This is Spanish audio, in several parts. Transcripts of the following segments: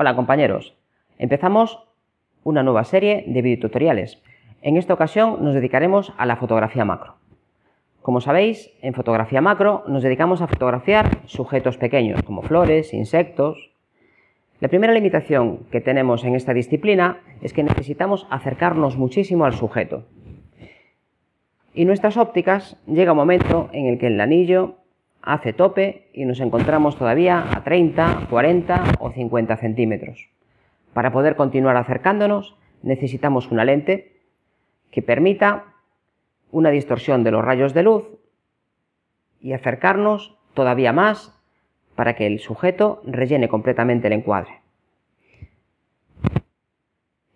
Hola compañeros, empezamos una nueva serie de videotutoriales. En esta ocasión nos dedicaremos a la fotografía macro. Como sabéis, en fotografía macro nos dedicamos a fotografiar sujetos pequeños como flores, insectos. La primera limitación que tenemos en esta disciplina es que necesitamos acercarnos muchísimo al sujeto. Y nuestras ópticas llega un momento en el que el anillo hace tope y nos encontramos todavía a 30, 40 o 50 centímetros. Para poder continuar acercándonos necesitamos una lente que permita una distorsión de los rayos de luz y acercarnos todavía más para que el sujeto rellene completamente el encuadre.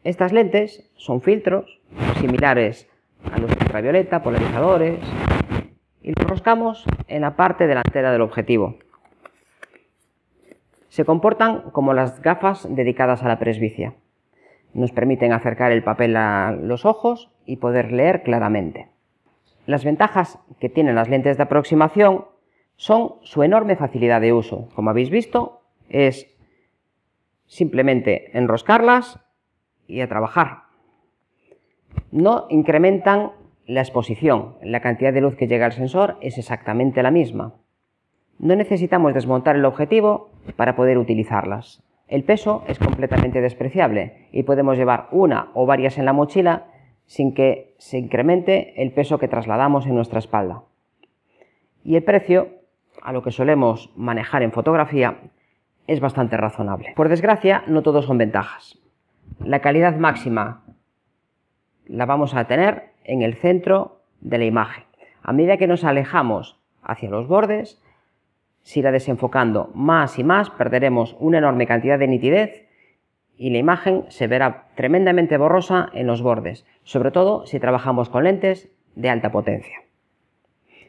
Estas lentes son filtros similares a los ultravioleta, polarizadores, y lo roscamos en la parte delantera del objetivo. Se comportan como las gafas dedicadas a la presbicia. Nos permiten acercar el papel a los ojos y poder leer claramente. Las ventajas que tienen las lentes de aproximación son su enorme facilidad de uso. Como habéis visto, es simplemente enroscarlas y a trabajar. No incrementan la exposición, la cantidad de luz que llega al sensor es exactamente la misma. No necesitamos desmontar el objetivo para poder utilizarlas. El peso es completamente despreciable y podemos llevar una o varias en la mochila sin que se incremente el peso que trasladamos en nuestra espalda. Y el precio, a lo que solemos manejar en fotografía, es bastante razonable. Por desgracia, no todos son ventajas. La calidad máxima la vamos a tener en el centro de la imagen. A medida que nos alejamos hacia los bordes, se irá desenfocando más y más, perderemos una enorme cantidad de nitidez y la imagen se verá tremendamente borrosa en los bordes, sobre todo si trabajamos con lentes de alta potencia.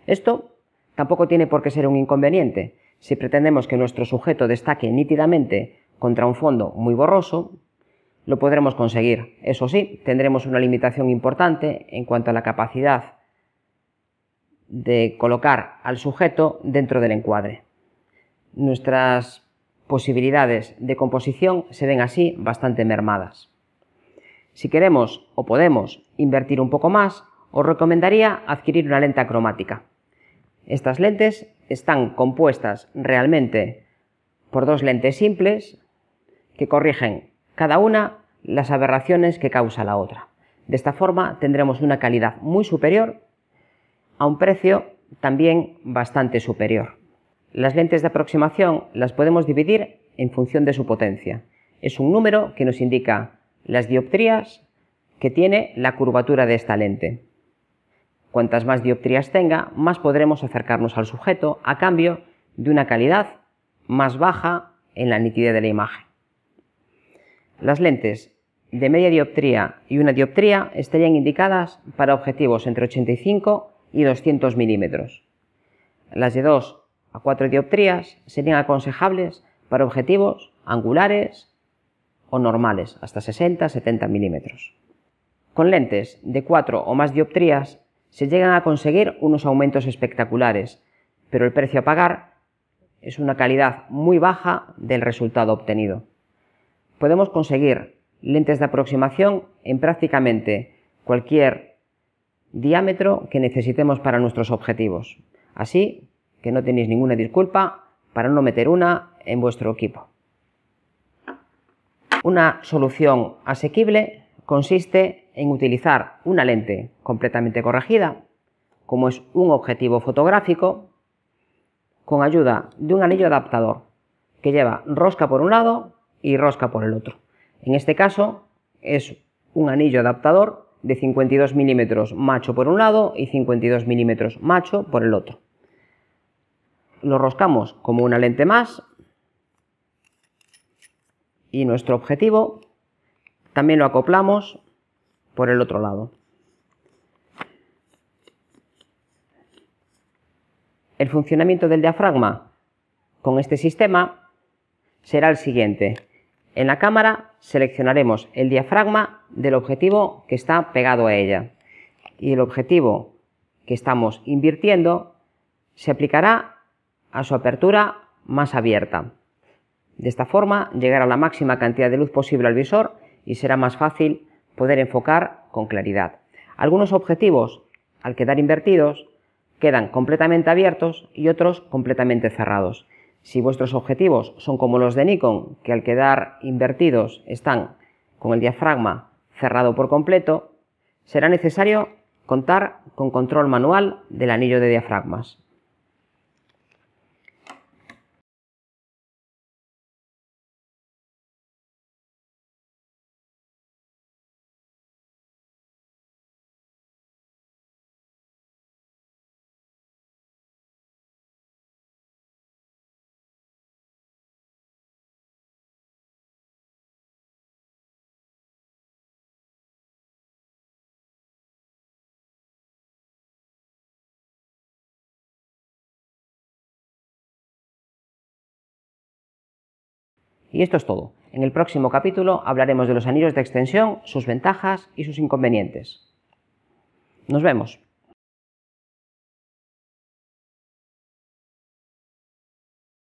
Esto tampoco tiene por qué ser un inconveniente. Si pretendemos que nuestro sujeto destaque nítidamente contra un fondo muy borroso, lo podremos conseguir. Eso sí, tendremos una limitación importante en cuanto a la capacidad de colocar al sujeto dentro del encuadre. Nuestras posibilidades de composición se ven así bastante mermadas. Si queremos o podemos invertir un poco más, os recomendaría adquirir una lenta cromática. Estas lentes están compuestas realmente por dos lentes simples que corrigen cada una las aberraciones que causa la otra. De esta forma tendremos una calidad muy superior a un precio también bastante superior. Las lentes de aproximación las podemos dividir en función de su potencia. Es un número que nos indica las dioptrías que tiene la curvatura de esta lente. Cuantas más dioptrías tenga, más podremos acercarnos al sujeto a cambio de una calidad más baja en la nitidez de la imagen. Las lentes de media dioptría y una dioptría estarían indicadas para objetivos entre 85 y 200 milímetros. Las de 2 a 4 dioptrías serían aconsejables para objetivos angulares o normales, hasta 60-70 milímetros. Con lentes de 4 o más dioptrías se llegan a conseguir unos aumentos espectaculares, pero el precio a pagar es una calidad muy baja del resultado obtenido podemos conseguir lentes de aproximación en prácticamente cualquier diámetro que necesitemos para nuestros objetivos. Así que no tenéis ninguna disculpa para no meter una en vuestro equipo. Una solución asequible consiste en utilizar una lente completamente corregida, como es un objetivo fotográfico, con ayuda de un anillo adaptador que lleva rosca por un lado y rosca por el otro. En este caso es un anillo adaptador de 52 milímetros macho por un lado y 52 milímetros macho por el otro. Lo roscamos como una lente más y nuestro objetivo también lo acoplamos por el otro lado. El funcionamiento del diafragma con este sistema será el siguiente. En la cámara seleccionaremos el diafragma del objetivo que está pegado a ella y el objetivo que estamos invirtiendo se aplicará a su apertura más abierta. De esta forma llegará la máxima cantidad de luz posible al visor y será más fácil poder enfocar con claridad. Algunos objetivos, al quedar invertidos, quedan completamente abiertos y otros completamente cerrados. Si vuestros objetivos son como los de Nikon, que al quedar invertidos están con el diafragma cerrado por completo, será necesario contar con control manual del anillo de diafragmas. Y esto es todo. En el próximo capítulo hablaremos de los anillos de extensión, sus ventajas y sus inconvenientes. Nos vemos.